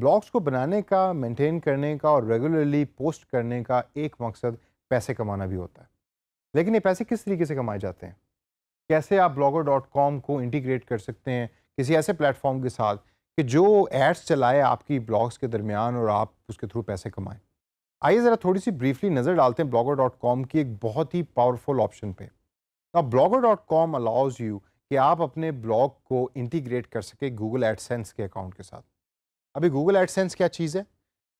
blogs को बनाने का मेंटेन करने का और रेगुलरली पोस्ट करने का एक मकसद पैसे कमाना भी होता है लेकिन ये पैसे किस तरीके से कमाए जाते हैं कैसे आप ब्लॉगर डॉट कॉम को इंटीग्रेट कर सकते हैं किसी ऐसे प्लेटफॉर्म के साथ कि जो एड्स चलाए आपकी ब्लॉग्स के दरमियान और आप उसके थ्रू पैसे कमाएँ आइए ज़रा थोड़ी सी ब्रीफली नज़र डालते हैं ब्लॉगर डॉट कॉम की एक बहुत ही पावरफुल ऑप्शन पे अब blogger dot com allows you कि आप अपने ब्लॉग को इंटीग्रेट कर सके गूगल एडसेंस के अकाउंट के साथ अभी गूगल एडसेंस क्या चीज़ है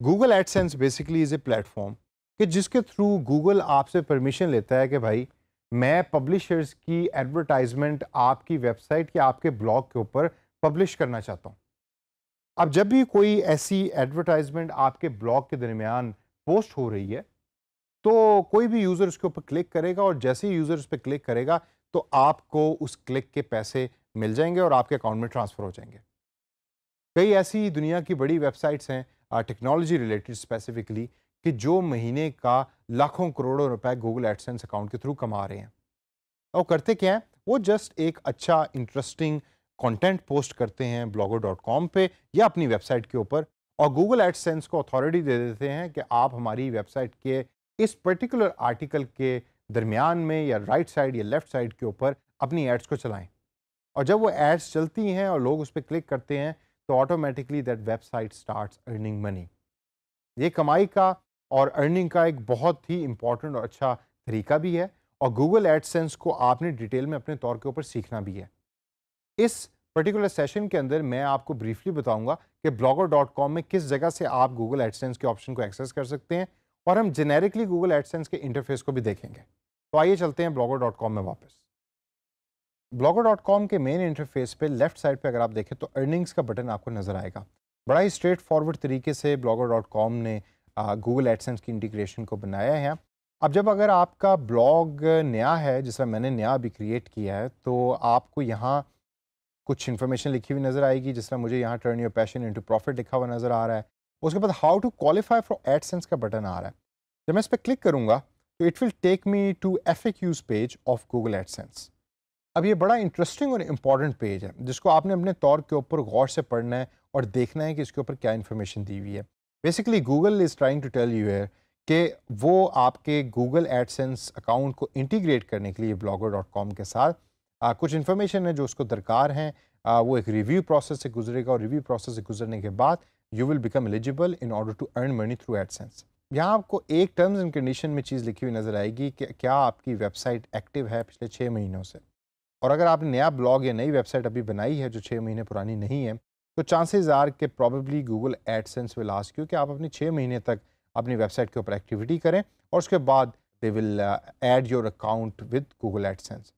Google AdSense basically is a platform कि जिसके थ्रू गूगल आपसे परमिशन लेता है कि भाई मैं पब्लिशर्स की एडवर्टाइजमेंट आपकी वेबसाइट या आपके ब्लॉग के ऊपर पब्लिश करना चाहता हूँ अब जब भी कोई ऐसी एडवर्टाइजमेंट आपके ब्लॉग के दरमियान पोस्ट हो रही है तो कोई भी यूज़र उसके ऊपर क्लिक करेगा और जैसे ही यूज़र उस पर क्लिक करेगा तो आपको उस क्लिक के पैसे मिल जाएंगे और आपके अकाउंट में ट्रांसफ़र हो जाएंगे कई ऐसी दुनिया की बड़ी वेबसाइट्स हैं टेक्नोलॉजी रिलेटेड स्पेसिफिकली कि जो महीने का लाखों करोड़ों रुपए गूगल एडसेंस अकाउंट के थ्रू कमा रहे हैं और करते क्या हैं वो जस्ट एक अच्छा इंटरेस्टिंग कंटेंट पोस्ट करते हैं ब्लॉगर डॉट कॉम पर या अपनी वेबसाइट के ऊपर और गूगल एडसेंस को अथॉरिटी दे देते हैं कि आप हमारी वेबसाइट के इस पर्टिकुलर आर्टिकल के दरमियान में या राइट साइड या लेफ्ट साइड के ऊपर अपनी एड्स को चलाएं और जब वो एड्स चलती हैं और लोग उस पर क्लिक करते हैं तो automatically that website start earning money ये कमाई का और अर्निंग का एक बहुत ही इंपॉर्टेंट और अच्छा तरीका भी है और गूगल एडसेंस को आपने डिटेल में अपने तौर के ऊपर सीखना भी है इस पर्टिकुलर सेशन के अंदर मैं आपको ब्रीफली बताऊंगा कि ब्लॉगर डॉट कॉम में किस जगह से आप गूगल एडसेंस के ऑप्शन को एक्सेस कर सकते हैं और हम जेनेरिकली गूगल एडसेंस के इंटरफेस को भी देखेंगे तो आइए चलते हैं ब्लॉगर डॉट कॉम में वापस ब्लॉगर डॉट कॉम के मेन इंटरफेस पे लेफ्ट साइड पे अगर आप देखें तो अर्निंग्स का बटन आपको नज़र आएगा बड़ा ही स्ट्रेट फॉरवर्ड तरीके से ब्लॉगर डॉट कॉम ने गूगल एडसेंस की इंटीग्रेशन को बनाया है अब जब अगर आपका ब्लॉग नया है जिस तरह मैंने नया अभी क्रिएट किया है तो आपको यहाँ कुछ इन्फॉर्मेशन लिखी हुई नज़र आएगी जिस तरह मुझे यहाँ turn your passion into profit लिखा हुआ नज़र आ रहा है उसके बाद how to qualify for AdSense का बटन आ रहा है जब मैं इस पर क्लिक करूँगा तो it will take me to the page of Google AdSense अब ये बड़ा इंटरेस्टिंग और इम्पॉर्टेंट पेज है जिसको आपने अपने तौर के ऊपर गौर से पढ़ना है और देखना है कि इसके ऊपर क्या इन्फॉर्मेशन दी हुई है basically Google is trying to tell you है कि वो आपके गूगल एडसेंस अकाउंट को इंटीग्रेट करने के लिए ब्लॉगर डॉट कॉम के साथ आ, कुछ इन्फॉर्मेशन है जो उसको दरकार हैं वो एक रिव्यू प्रोसेस से गुजरेगा और रिव्यू प्रोसेस से गुजरने के बाद you will become eligible in order to earn money through AdSense यहाँ आपको एक टर्म्स एंड कंडीशन में चीज़ लिखी हुई नज़र आएगी कि क्या आपकी वेबसाइट एक्टिव है पिछले छः महीनों से और अगर आपने नया ब्लॉग या नई वेबसाइट अभी बनाई है जो छः महीने पुरानी नहीं है तो चांसेस आर के probably Google AdSense will ask you कि आप अपने छः महीने तक अपनी वेबसाइट के ऊपर एक्टिविटी करें और उसके बाद they will add your account with Google AdSense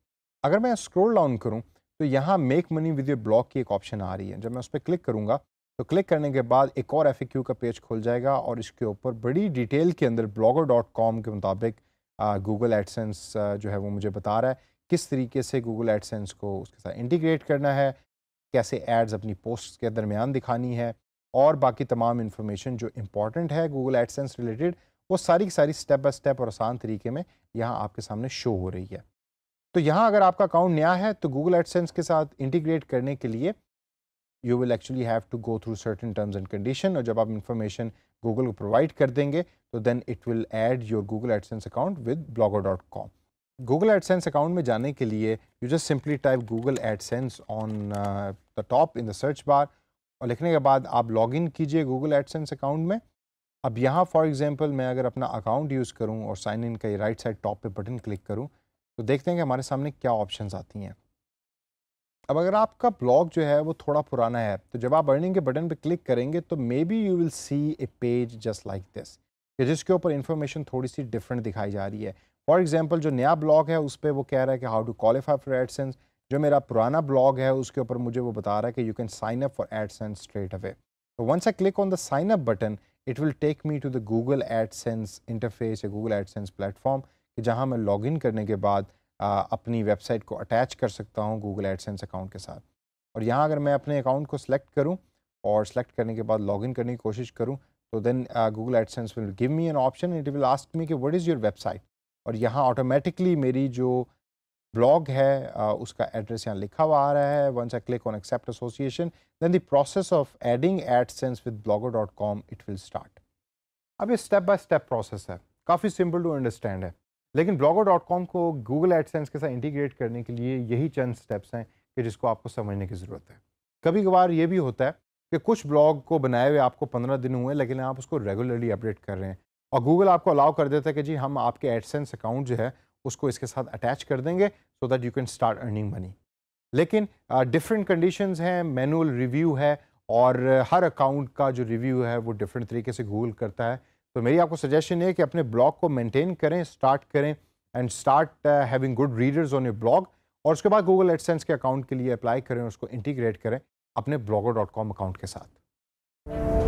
अगर मैं स्क्रोल डाउन करूँ तो यहाँ make money with your blog की एक ऑप्शन आ रही है जब मैं उस पर क्लिक करूँगा तो क्लिक करने के बाद एक और एफ का पेज खुल जाएगा और इसके ऊपर बड़ी डिटेल के अंदर ब्लॉगर डॉट कॉम के मुताबिक गूगल एडसेंस जो है वो मुझे बता रहा है किस तरीके से गूगल एडसेंस को उसके साथ इंटीग्रेट करना है कैसे एड्स अपनी पोस्ट के दरमियान दिखानी है और बाकी तमाम इन्फॉर्मेशन जो इम्पॉर्टेंट है गूगल एडसेंस रिलेटेड वो सारी की सारी स्टेप बाय स्टेप और आसान तरीके में यहाँ आपके सामने शो हो रही है तो यहाँ अगर आपका अकाउंट नया है तो गूगल एडसेंस के साथ इंटीग्रेट करने के लिए you will actually have to go through certain terms and condition और जब आप इन्फॉर्मेशन गूगल को प्रोवाइड कर देंगे तो then it will add your Google AdSense account with blogger dot com Google AdSense account में जाने के लिए you just simply type Google AdSense on the top in the search bar और लिखने के बाद आप लॉग इन कीजिए गूगल एडसेंस अकाउंट में अब यहाँ फॉर एग्ज़ाम्पल मैं अगर अपना अकाउंट यूज़ करूँ और साइन इन का राइट साइड टॉप पे बटन क्लिक करूँ तो देखते हैं कि हमारे सामने क्या ऑप्शंस आती हैं अब अगर आपका ब्लॉग जो है वो थोड़ा पुराना है तो जब आप अर्निंग के बटन पर क्लिक करेंगे तो maybe you will see a page just like this जिसके ऊपर इन्फॉर्मेशन थोड़ी सी डिफरेंट दिखाई जा रही है फॉर एग्जाम्पल जो नया ब्लॉग है उस पर वो कह रहा है कि how to qualify for AdSense जो मेरा पुराना ब्लॉग है उसके ऊपर मुझे वो बता रहा है कि you can sign up for AdSense straight away तो once I click on the sign up button it will take me to the Google AdSense interface या गूगल एडसेंस प्लेटफॉर्म कि जहाँ मैं लॉग इन करने के बाद अपनी वेबसाइट को अटैच कर सकता हूँ गूगल एडसेंस अकाउंट के साथ और यहाँ अगर मैं अपने अकाउंट को सिलेक्ट करूँ और सेलेक्ट करने के बाद लॉगिन करने की कोशिश करूँ तो then Google AdSense will give me an option it will ask me कि व्हाट इज़ योर वेबसाइट और यहाँ ऑटोमेटिकली मेरी जो ब्लॉग है uh, उसका एड्रेस यहाँ लिखा हुआ आ रहा है once I click on accept association then the process of adding AdSense with blogger dot com it will start अब ये स्टेप बाय स्टेप प्रोसेस है काफ़ी सिंपल टू अंडरस्टैंड है लेकिन ब्लॉगर डॉट कॉम को गूगल एडसेंस के साथ integrate करने के लिए यही चंद स्टेप्स हैं कि जिसको आपको समझने की ज़रूरत है कभी कभार ये भी होता है कि कुछ ब्लॉग को बनाए हुए आपको पंद्रह दिन हुए लेकिन आप उसको रेगुलरली अपडेट कर रहे हैं और गूगल आपको अलाउ कर देता है कि जी हम आपके एडसेंस अकाउंट जो है उसको इसके साथ अटैच कर देंगे so that you can start earning money लेकिन डिफरेंट कंडीशंस हैं मैनुअल रिव्यू है और हर अकाउंट का जो रिव्यू है वो डिफरेंट तरीके से गूगल करता है तो मेरी आपको सजेशन है कि अपने ब्लॉग को मेंटेन करें स्टार्ट करें and start having good readers on your blog और उसके बाद गूगल एडसेंस के अकाउंट के लिए अप्लाई करें उसको इंटीग्रेट करें अपने ब्लॉगर डॉट कॉम अकाउंट के साथ